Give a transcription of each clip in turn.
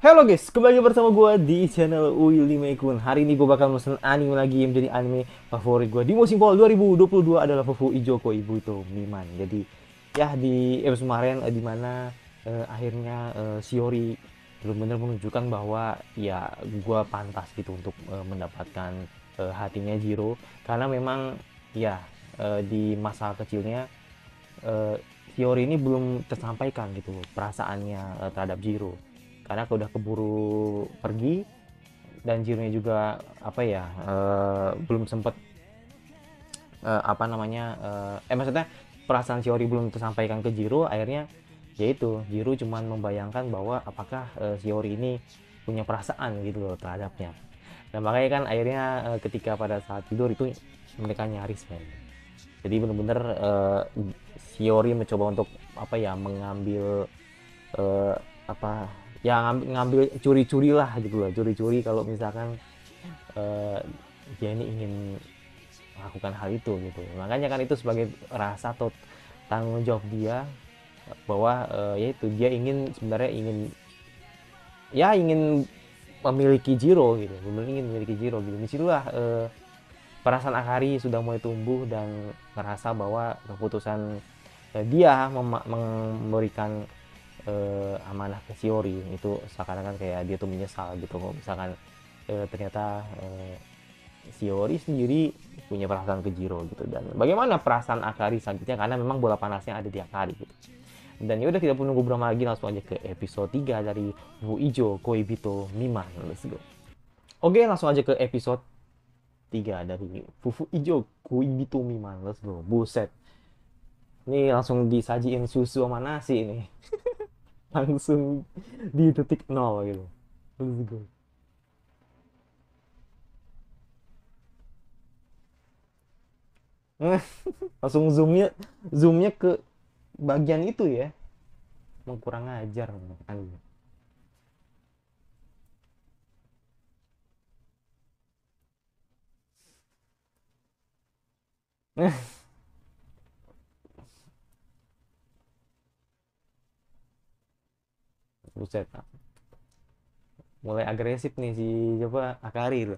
Halo guys, kembali bersama gue di channel Willy Meikun Hari ini gue bakal mesen anime lagi yang menjadi anime favorit gue Di musim fall 2022 adalah Fufu Ijoko itu Miman Jadi ya di episode kemarin eh, dimana eh, akhirnya eh, Shiori benar-benar menunjukkan bahwa ya gue pantas gitu untuk eh, mendapatkan eh, hatinya Jiro Karena memang ya eh, di masa kecilnya eh, Fiori ini belum tersampaikan gitu perasaannya eh, terhadap Jiro karena udah keburu pergi dan Giro juga apa ya uh, belum sempet uh, apa namanya uh, eh maksudnya perasaan Fiori belum tersampaikan ke Jiro akhirnya yaitu Jiro cuma membayangkan bahwa apakah uh, ini punya perasaan gitu loh terhadapnya dan makanya kan akhirnya uh, ketika pada saat tidur itu mereka nyaris men jadi benar-benar uh, eh, Fiori mencoba untuk apa ya mengambil uh, apa ya ngambil, curi-curi lah gitu loh curi-curi kalau misalkan uh, dia ini ingin melakukan hal itu gitu makanya kan itu sebagai rasa atau tanggung jawab dia bahwa uh, ya itu dia ingin sebenarnya ingin ya ingin memiliki Jiro gitu benar ingin memiliki Jiro gitu disitulah uh, perasaan Akari sudah mulai tumbuh dan merasa bahwa keputusan eh, dia memberikan eh, amanah ke Shiori itu seakan-akan kayak dia tuh menyesal gitu kok misalkan eh, ternyata eh, Shiori sendiri punya perasaan ke Jiro gitu dan bagaimana perasaan Akari selanjutnya karena memang bola panasnya ada di Akari gitu dan yaudah tidak perlu nunggu berapa lagi langsung aja ke episode 3 dari Bu Ijo Koibito Miman let's go oke langsung aja ke episode tiga dari Fufu Ijo Kuibitomi man males bro buset ini langsung disajiin susu sama nasi ini langsung di detik nol gitu let's go langsung zoomnya zoomnya ke bagian itu ya mengkurang ajar anjing Buset. Mulai agresif nih si coba Akari loh.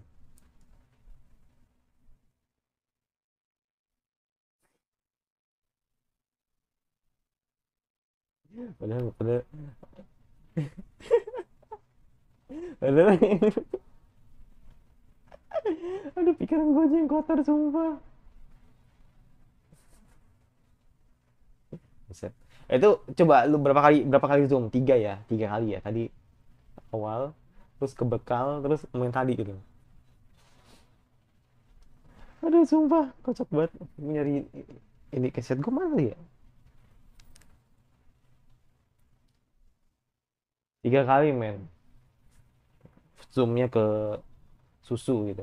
Padahal, padahal. padahal. Aduh pikiran gue aja yang kotor sumpah. Buset. Eh, itu coba lu berapa kali berapa kali zoom? Tiga ya, tiga kali ya tadi awal, terus kebekal terus main tadi gitu. Aduh sumpah, kocak banget nyari ini keset gue mana ya? Tiga kali men. Zoomnya ke susu gitu.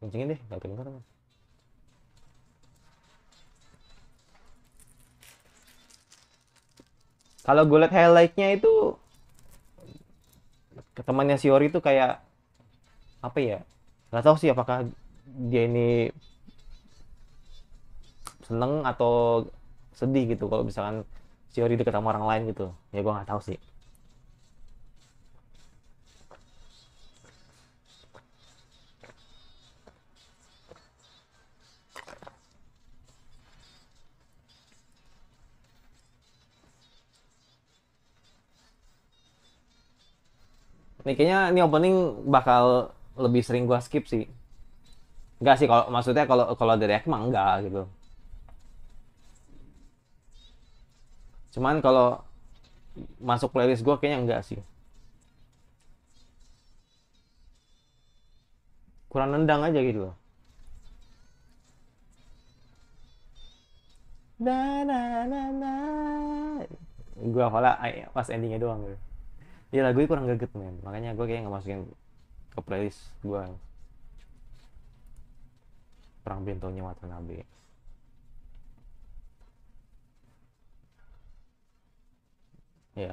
Kencingin deh, gak kedengeran. kalau gue liat highlightnya itu temannya si Ori itu kayak apa ya nggak tau sih apakah dia ini seneng atau sedih gitu kalau misalkan si Ori deket sama orang lain gitu ya gue nggak tau sih Nih kayaknya ini opening bakal lebih sering gua skip sih. Enggak sih kalau maksudnya kalau kalau dari mah enggak gitu. Cuman kalau masuk playlist gua kayaknya enggak sih. Kurang nendang aja gitu loh. na na na na gue hafal pas endingnya doang gitu ya lagu ini kurang greget men makanya gue kayak nggak masukin ke playlist gue perang mata nabi ya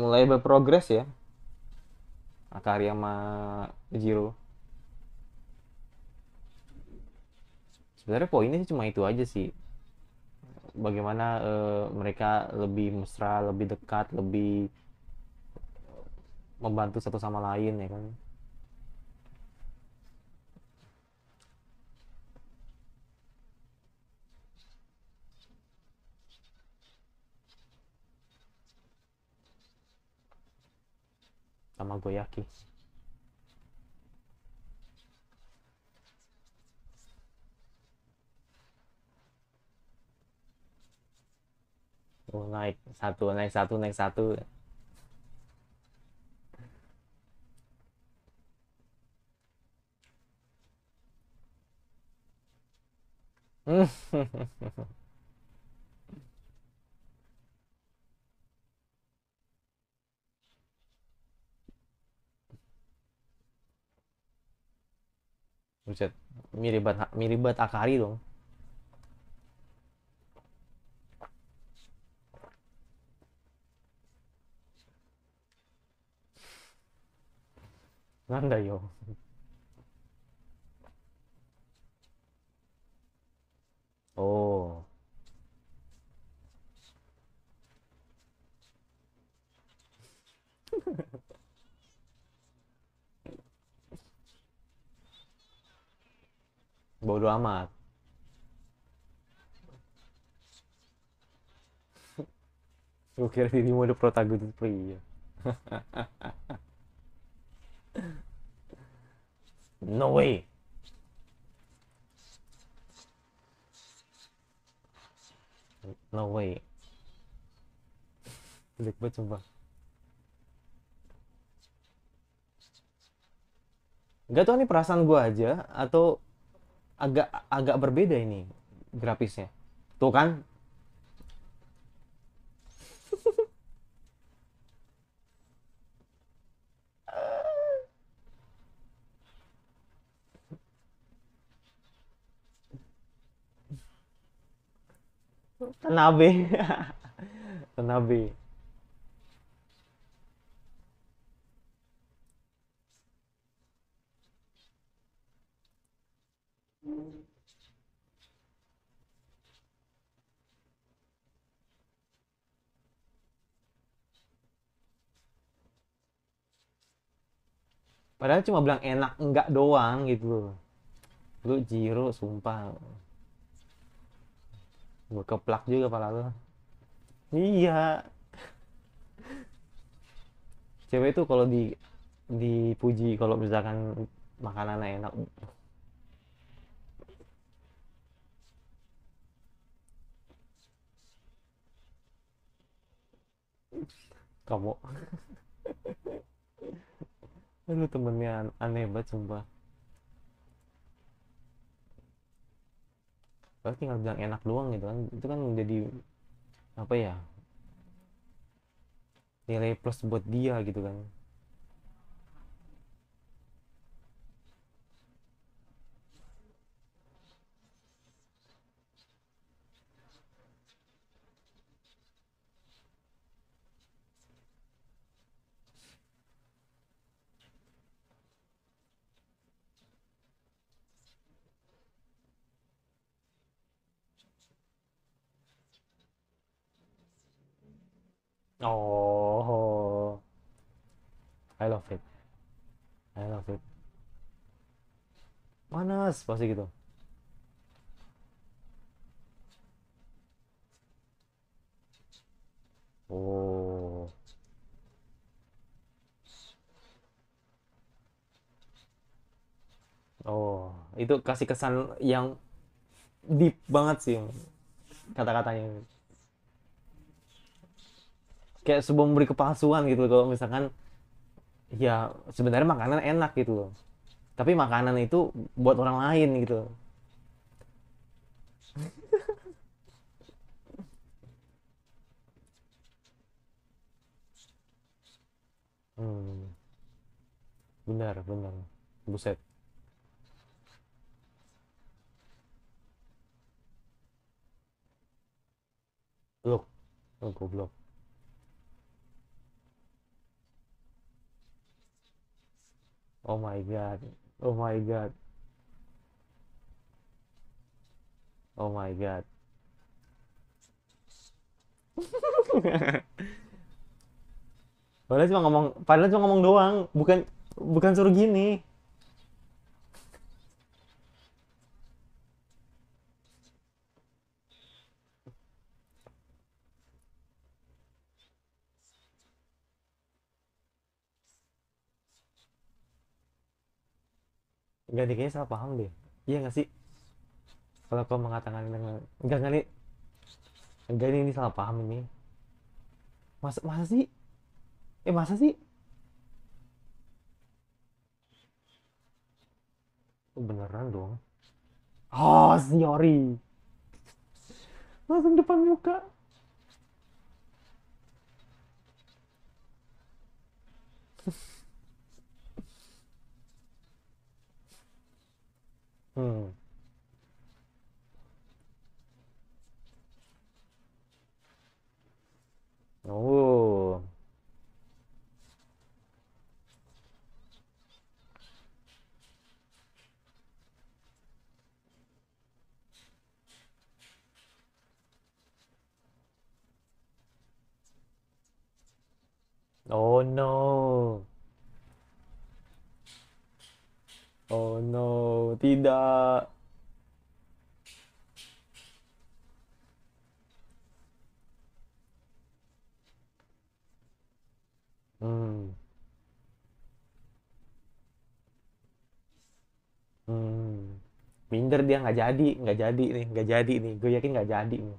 mulai berprogres ya Akari sama Jiro sebenarnya poinnya sih cuma itu aja sih bagaimana uh, mereka lebih mesra, lebih dekat, lebih eh, membantu satu sama lain ya kan. Tamagoyaki. oh, naik satu naik satu naik satu Buset, mirip banget mirip banget Akari dong. なんだよ amat. Gue kira dirimu ada protagonis pria. No way. No way. Jelek banget sumpah. Gak tau nih perasaan gue aja atau agak agak berbeda ini grafisnya. Tuh kan Tenabe. Tenabe. Padahal cuma bilang enak enggak doang gitu loh. Lu Jiro sumpah gue keplak juga kepala lu iya cewek itu kalau di dipuji kalau misalkan makanan enak kamu lu temennya aneh banget sumpah kalau tinggal bilang enak doang gitu kan itu kan menjadi apa ya nilai plus buat dia gitu kan Oh. I love it. I love it. Panas pasti gitu. Oh. Oh, itu kasih kesan yang deep banget sih kata-katanya kayak sebuah memberi kepalsuan gitu kalau misalkan ya sebenarnya makanan enak gitu loh tapi makanan itu buat orang lain gitu hmm. benar benar buset loh, loh goblok oh my god oh my god oh my god padahal cuma ngomong padahal cuma ngomong doang bukan bukan suruh gini nggak deh salah paham deh iya nggak sih kalau kau mengatakan dengan enggak nih enggak ini, ini salah paham ini masa masa sih eh masa sih oh, beneran dong oh ah, siori langsung depan muka tidak Hmm. Hmm. Minder dia nggak jadi, nggak jadi nih, nggak jadi nih. Gue yakin nggak jadi nih.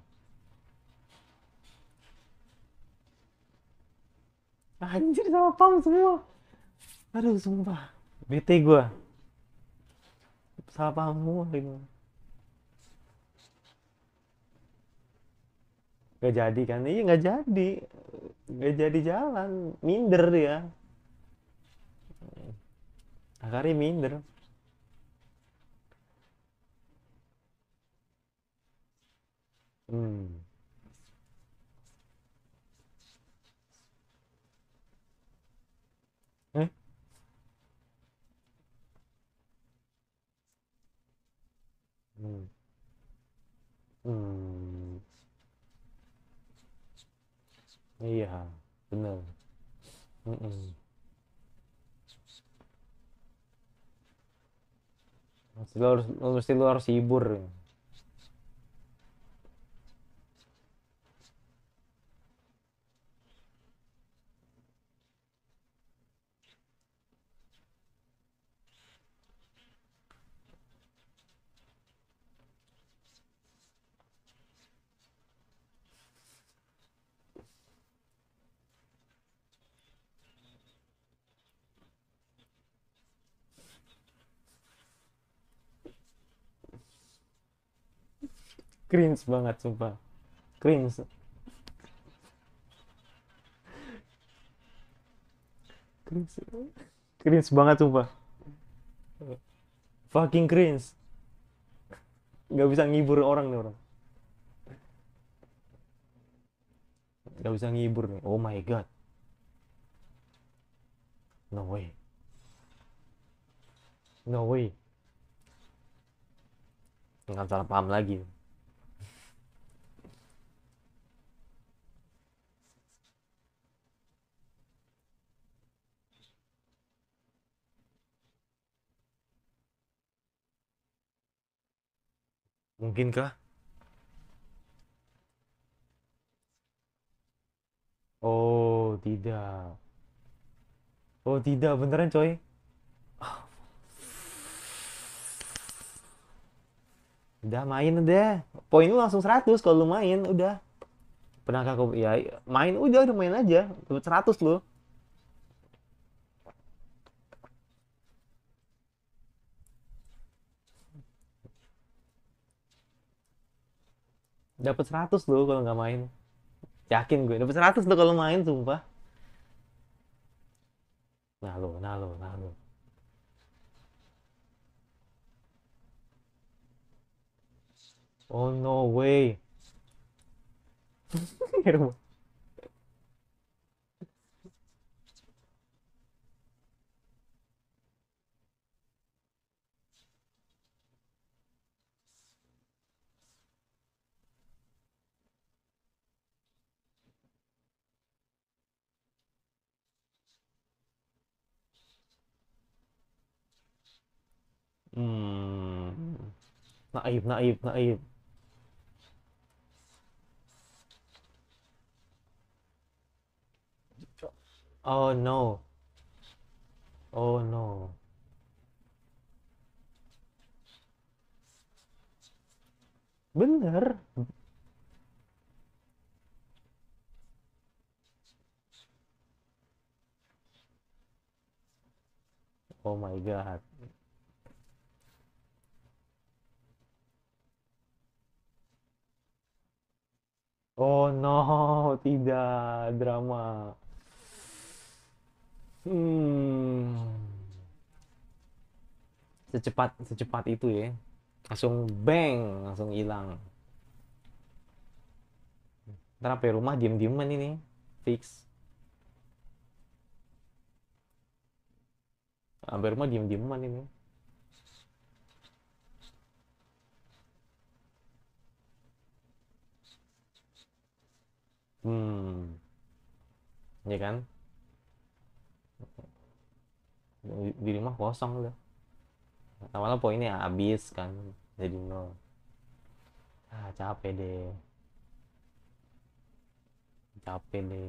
Anjir sama pam semua. Aduh, sumpah. Bete gue salah paham semua gitu gak jadi kan iya nggak jadi nggak jadi jalan minder ya Akari minder hmm Hmm. Iya, benar. Mm -mm. Lu harus, lu mesti lu harus hibur. Ya. cringe banget sumpah cringe cringe cringe banget sumpah fucking cringe nggak bisa ngibur orang nih orang nggak bisa ngibur nih oh my god no way no way nggak salah paham lagi Mungkin kah? Oh, tidak. Oh, tidak. Beneran, coy. Udah main udah. Poin lu langsung 100 kalau lu main, udah. Pernah aku ya main udah udah main aja. 100 lu. Dapat 100 loh kalau nggak main. Yakin gue, dapat 100 loh kalau main, sumpah. Nah lo, nah lo, nah lo. Oh no way. Hmm. Naif, naif, naif. Oh no. Oh no. Bener. Oh my god. Oh no, tidak drama. Hmm. Secepat secepat itu ya. Langsung bang, langsung hilang. Ntar apa? rumah diem-dieman ini, fix. Sampai rumah diem-dieman ini. Hmm. Ya kan? Di, rumah kosong udah. Awalnya poinnya habis kan, jadi nol. Ah, capek deh. Capek deh.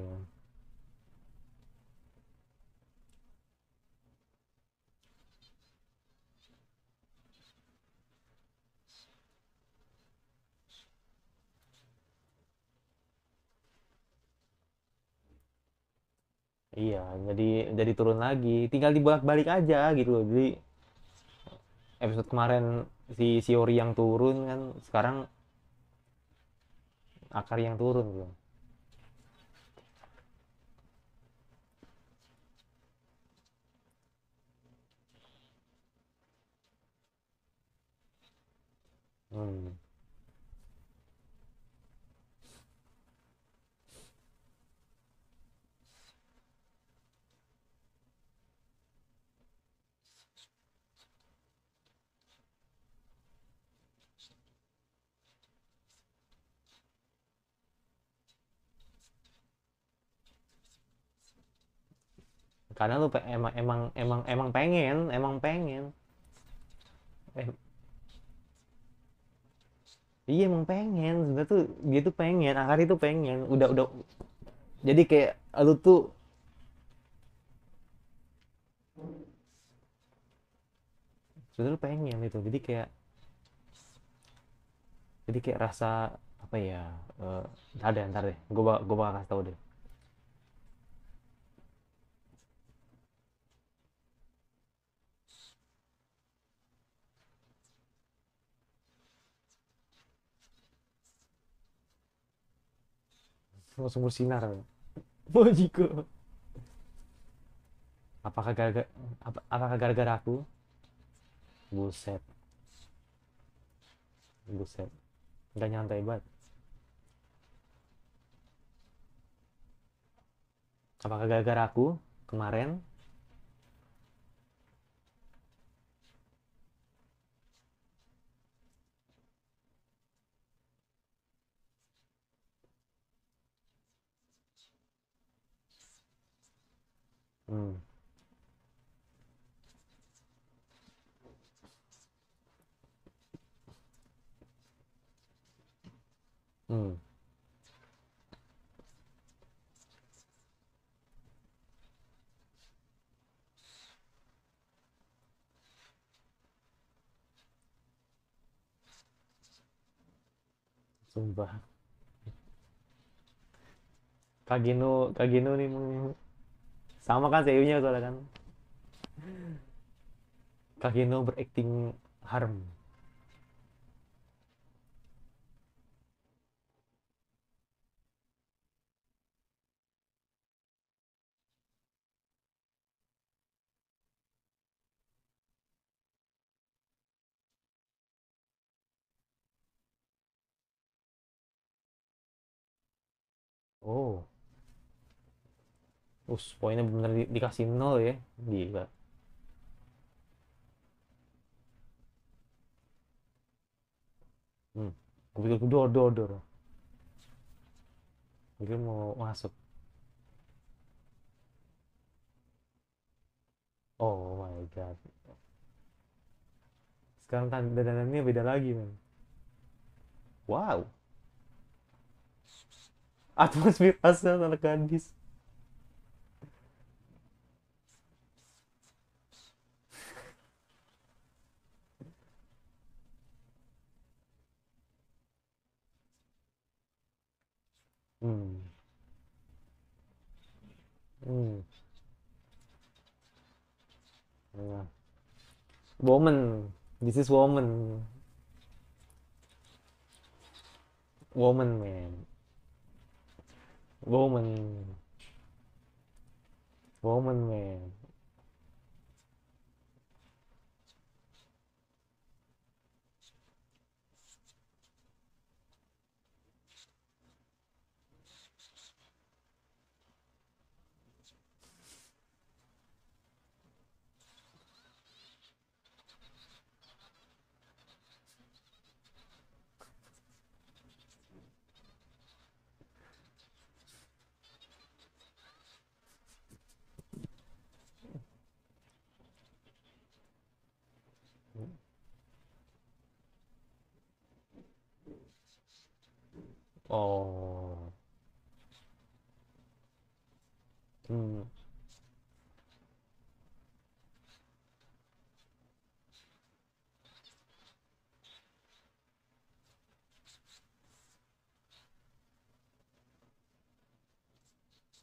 iya jadi jadi turun lagi tinggal dibolak balik aja gitu loh jadi episode kemarin si Siori yang turun kan sekarang akar yang turun gitu Hmm. karena lu emang emang emang emang pengen emang pengen eh, iya emang pengen sebenarnya tuh dia tuh pengen akar itu pengen udah udah jadi kayak lu tuh sebenarnya pengen itu jadi kayak jadi kayak rasa apa ya uh, ntar deh ntar deh gue gue bakal kasih tau deh semua sumur sinar Bojiku apakah gara-gara apakah gara-gara aku buset buset udah nyantai banget apakah gara-gara aku kemarin Hmm. Hmm. Sumpah. Kagino, Kagino nih sama kan seiyunya nya soalnya kan Kahino berakting harm Oh. Us, poinnya bener di dikasih nol ya. Gila. Hmm. Gue pikir gue dor, dor Gue mau masuk. Oh my god. Sekarang tanda tandanya beda lagi, men. Wow. Atmosfer asal anak gadis. Mm. Yeah. Woman, this is woman. Woman man. Woman. Woman man. 哦，嗯，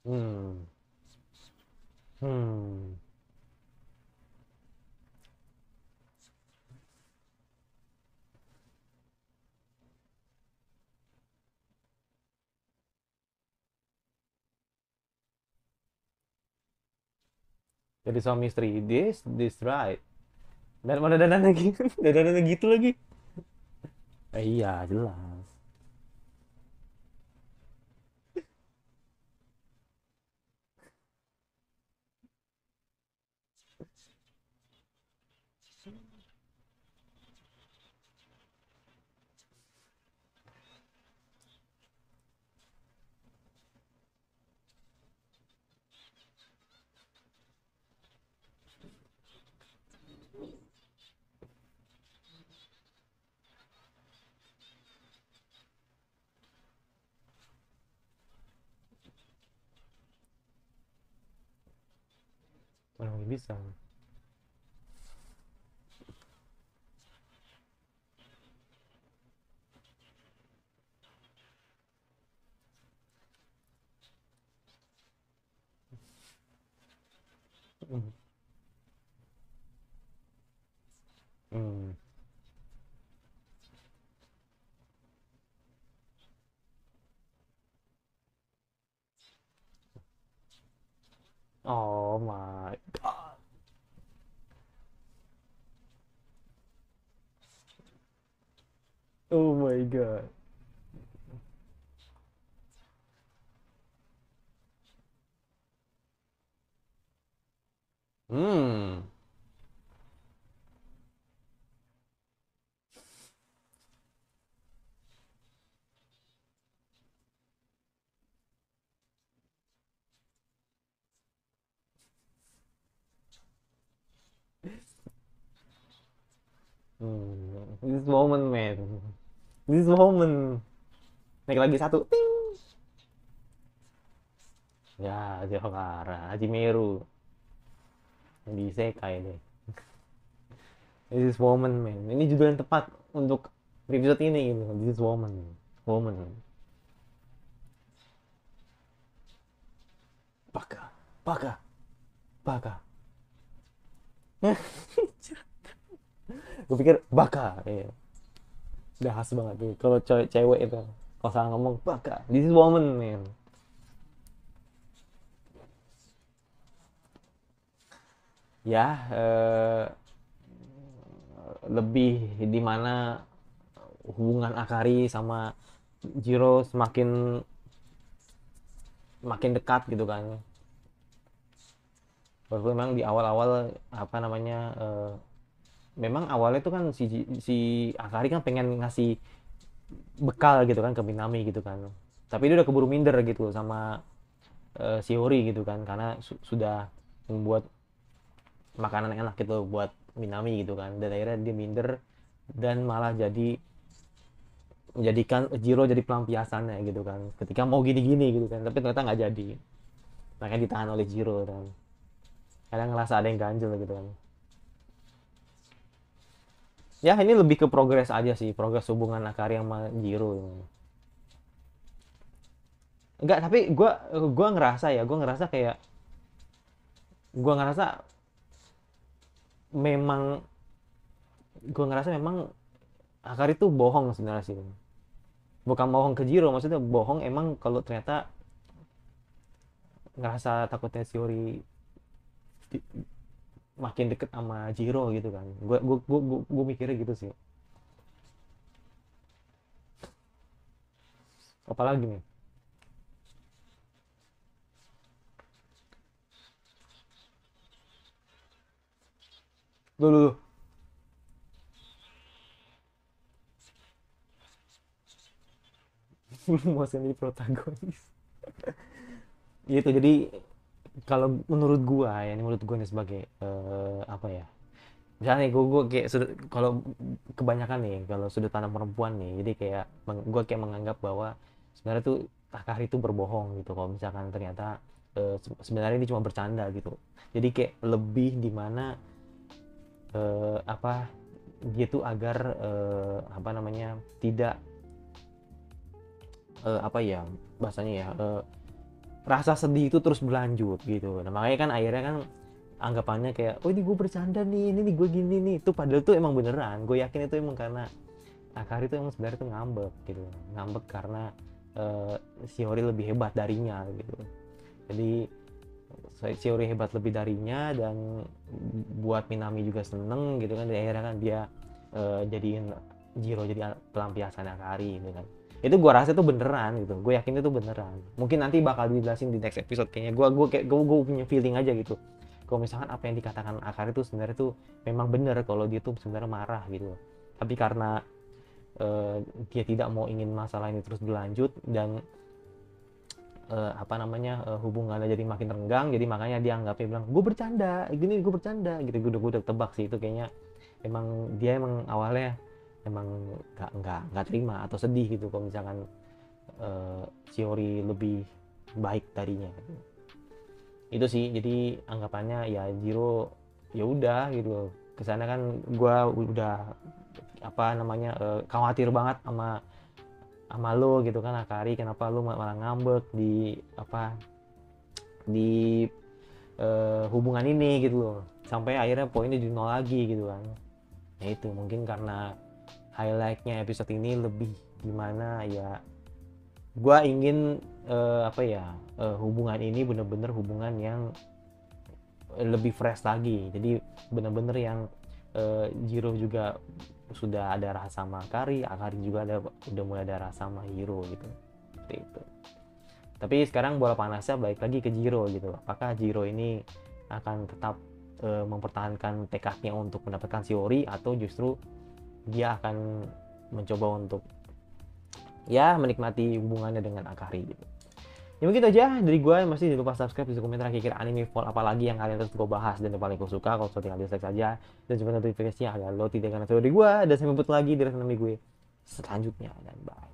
嗯，嗯。jadi suami istri this this right dan mana dandan lagi dandan gitu lagi eh, iya jelas 我还没算。this moment man. This moment. Naik lagi satu. Ting. Ya, Johara, Haji Meru. Di Sekai deh. This is woman man. Ini judul yang tepat untuk episode ini gitu. This is woman. Woman. Baka, baka, baka gue pikir baka ya. udah khas banget tuh kalau cewek cewek itu kalau salah ngomong baka this is woman man ya eh, lebih mana hubungan Akari sama Jiro semakin makin dekat gitu kan walaupun memang di awal-awal apa namanya uh, memang awalnya tuh kan si si Akari kan pengen ngasih bekal gitu kan ke Minami gitu kan tapi dia udah keburu minder gitu sama eh, si Hori gitu kan karena su sudah membuat makanan enak gitu buat Minami gitu kan dan akhirnya dia minder dan malah jadi menjadikan Jiro jadi pelampiasannya gitu kan ketika mau gini-gini gitu kan tapi ternyata nggak jadi makanya ditahan oleh Jiro kan kadang ngerasa ada yang ganjel gitu kan ya ini lebih ke progres aja sih progres hubungan akar yang Jiro ini enggak tapi gue gua ngerasa ya gue ngerasa kayak gue ngerasa memang gue ngerasa memang akar itu bohong sebenarnya sih bukan bohong ke Jiro maksudnya bohong emang kalau ternyata ngerasa takutnya Shiori makin deket sama Jiro gitu kan gue gue gue gue mikirnya gitu sih apalagi nih Lu, lu, lu. Belum mau jadi protagonis. gitu, jadi kalau menurut gua ya ini menurut gua nih sebagai uh, apa ya misalnya nih gua, gua kayak sudut kalau kebanyakan nih kalau sudah tanam perempuan nih jadi kayak gua kayak menganggap bahwa sebenarnya tuh takar itu berbohong gitu kalau misalkan ternyata uh, sebenarnya ini cuma bercanda gitu jadi kayak lebih dimana uh, eh, apa dia tuh agar uh, apa namanya tidak uh, apa ya bahasanya ya uh, rasa sedih itu terus berlanjut gitu nah makanya kan akhirnya kan anggapannya kayak oh ini gue bercanda nih ini nih gue gini nih itu padahal tuh emang beneran gue yakin itu emang karena Akari itu emang sebenarnya tuh ngambek gitu ngambek karena uh, eh, Shiori lebih hebat darinya gitu jadi Shiori hebat lebih darinya dan buat Minami juga seneng gitu kan di akhirnya kan dia uh, jadiin Jiro jadi pelampiasan Akari gitu kan itu gue rasa itu beneran gitu gue yakin itu beneran mungkin nanti bakal dijelasin di next episode kayaknya gue gue kayak gue, gue punya feeling aja gitu kalau misalkan apa yang dikatakan akar itu sebenarnya tuh memang bener kalau dia tuh sebenarnya marah gitu tapi karena uh, dia tidak mau ingin masalah ini terus berlanjut dan uh, apa namanya uh, eh, hubungannya jadi makin renggang jadi makanya dia anggapnya bilang gue bercanda gini gue bercanda gitu gue udah gue udah tebak sih itu kayaknya emang dia emang awalnya emang nggak nggak nggak terima atau sedih gitu kalau misalkan uh, lebih baik darinya gitu. itu sih jadi anggapannya ya Jiro ya udah gitu kesana kan gue udah apa namanya uh, khawatir banget sama sama lo gitu kan Akari kenapa lo malah ngambek di apa di uh, hubungan ini gitu loh sampai akhirnya poinnya di nol lagi gitu kan ya itu mungkin karena highlightnya episode ini lebih gimana ya gue ingin uh, apa ya uh, hubungan ini bener-bener hubungan yang lebih fresh lagi jadi bener-bener yang uh, Jiro juga sudah ada rasa sama Akari, Akari juga ada udah mulai ada rasa sama Hiro gitu. itu. Tapi sekarang bola panasnya balik lagi ke Jiro gitu. Apakah Jiro ini akan tetap uh, mempertahankan tekadnya untuk mendapatkan Siori atau justru dia akan mencoba untuk ya menikmati hubungannya dengan Akari gitu. Ya itu aja dari gue masih jangan lupa subscribe di komentar akhir anime fall apalagi yang kalian terus gue bahas dan yang paling gue suka kalau tinggal di like saja dan juga notifikasinya agar lo tidak akan dari gue dan saya jumpa lagi di rekan gue selanjutnya dan bye.